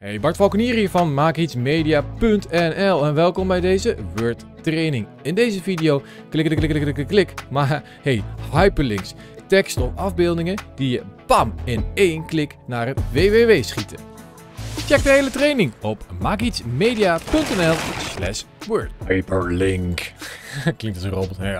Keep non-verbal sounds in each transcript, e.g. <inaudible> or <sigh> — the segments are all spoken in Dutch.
Hey, Bart Valkenier hier van maakietsmedia.nl en welkom bij deze Word training. In deze video klik, klik, klik, klik, klik, klik, maar hey, hyperlinks, tekst of afbeeldingen die je bam in één klik naar het www schieten. Check de hele training op maakietsmedia.nl slash Word. Hyperlink. <laughs> Klinkt als een robot, hè?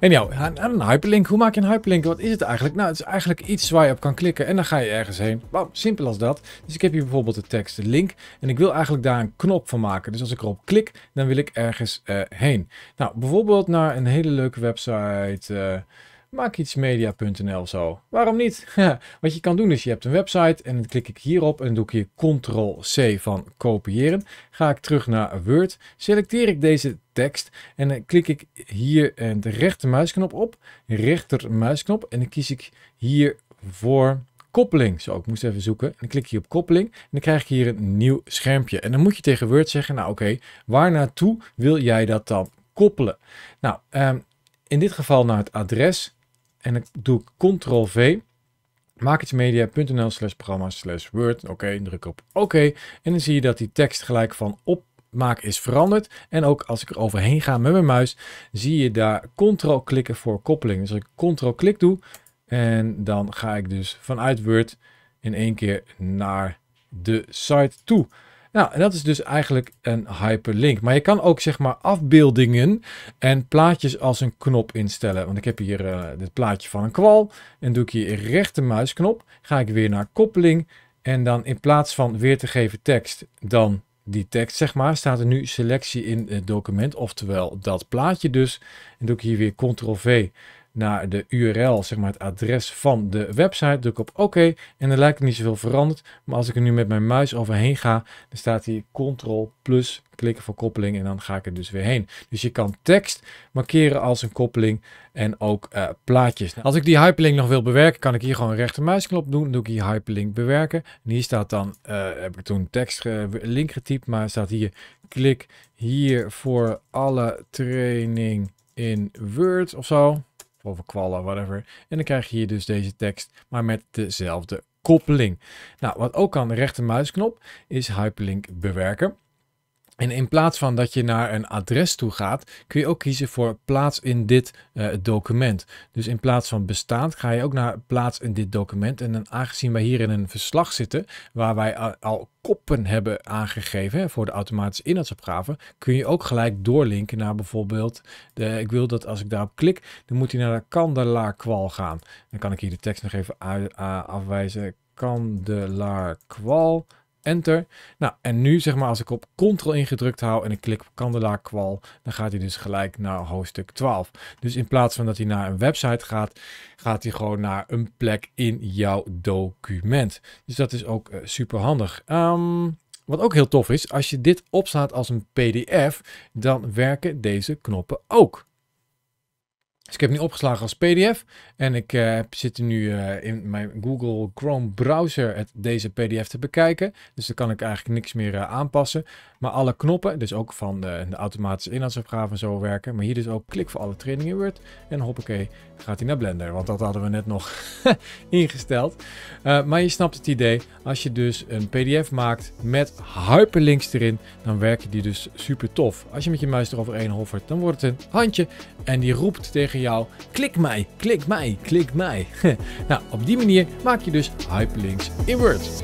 En ja, een hyperlink. Hoe maak je een hyperlink? Wat is het eigenlijk? Nou, het is eigenlijk iets waar je op kan klikken en dan ga je ergens heen. Wow, simpel als dat. Dus ik heb hier bijvoorbeeld de tekst de link en ik wil eigenlijk daar een knop van maken. Dus als ik erop klik, dan wil ik ergens eh, heen. Nou, bijvoorbeeld naar een hele leuke website... Eh, maak iets zo. Waarom niet? <laughs> Wat je kan doen is, je hebt een website en dan klik ik hierop en doe ik hier ctrl-c van kopiëren. Ga ik terug naar Word, selecteer ik deze tekst en dan klik ik hier de rechtermuisknop op, rechtermuisknop en dan kies ik hier voor koppeling. Zo, ik moest even zoeken. En dan klik hier op koppeling. En dan krijg ik hier een nieuw schermpje. En dan moet je tegen Word zeggen, nou oké, okay, waar naartoe wil jij dat dan koppelen? Nou, ehm, in dit geval naar het adres. En dan doe ik ctrl-v. Marketsmedia.nl slash programma slash Word. Oké, druk op oké. En dan zie je dat die tekst gelijk van opmaak is veranderd. En ook als ik er overheen ga met mijn muis, zie je daar ctrl klikken voor koppeling. Dus als ik ctrl klik doe, en dan ga ik dus vanuit Word in één keer naar de site toe. Nou, en dat is dus eigenlijk een hyperlink. Maar je kan ook zeg maar afbeeldingen en plaatjes als een knop instellen. Want ik heb hier uh, dit plaatje van een kwal. En doe ik hier rechtermuisknop. Ga ik weer naar koppeling. En dan in plaats van weer te geven tekst, dan die tekst, zeg maar, staat er nu selectie in het document, oftewel dat plaatje dus. En doe ik hier weer ctrl-v naar de URL, zeg maar het adres van de website. Druk op oké en dan lijkt niet zoveel veranderd. Maar als ik er nu met mijn muis overheen ga, dan staat hier Ctrl plus klikken voor koppeling en dan ga ik er dus weer heen. Dus je kan tekst markeren als een koppeling en ook eh, plaatjes. Nou, als ik die hyperlink nog wil bewerken, kan ik hier gewoon rechtermuisknop doen. Dan doe ik hier hyperlink bewerken. En hier staat dan, eh, heb ik toen tekst link getypt, maar staat hier klik hier voor alle training in Word of zo of kwallen, whatever. En dan krijg je hier dus deze tekst, maar met dezelfde koppeling. Nou, wat ook kan, de rechtermuisknop, is hyperlink bewerken. En in plaats van dat je naar een adres toe gaat, kun je ook kiezen voor plaats in dit eh, document. Dus in plaats van bestaand ga je ook naar plaats in dit document. En dan, aangezien wij hier in een verslag zitten, waar wij al koppen hebben aangegeven voor de automatische inhoudsopgave, kun je ook gelijk doorlinken naar bijvoorbeeld, de, ik wil dat als ik daarop klik, dan moet hij naar de kandelaarkwal gaan. Dan kan ik hier de tekst nog even eh, afwijzen. Kandelaarkwal. kwal Enter. Nou, en nu zeg maar als ik op Ctrl ingedrukt hou en ik klik op Candela kwal, dan gaat hij dus gelijk naar hoofdstuk 12. Dus in plaats van dat hij naar een website gaat, gaat hij gewoon naar een plek in jouw document. Dus dat is ook eh, super handig. Ehm, wat ook heel tof is, als je dit opslaat als een PDF, dan werken deze knoppen ook. Dus ik heb nu opgeslagen als PDF. En ik eh, zit nu eh, in mijn Google Chrome browser het, deze PDF te bekijken. Dus daar kan ik eigenlijk niks meer eh, aanpassen. Maar alle knoppen, dus ook van de, de automatische inhoudsopgave en zo werken. Maar hier dus ook klik voor alle trainingen Word. En hoppakee, gaat hij naar Blender. Want dat hadden we net nog <laughs> ingesteld. maar je snapt het idee. Als je dus een PDF maakt met hyperlinks erin, dan werken die dus super tof. Als je met je muis eroverheen hoffert, dan wordt het een handje. En die roept tegen je jou. Klik mij, klik mij, klik mij. <laughs> nou, op die manier maak je dus hyperlinks in Word.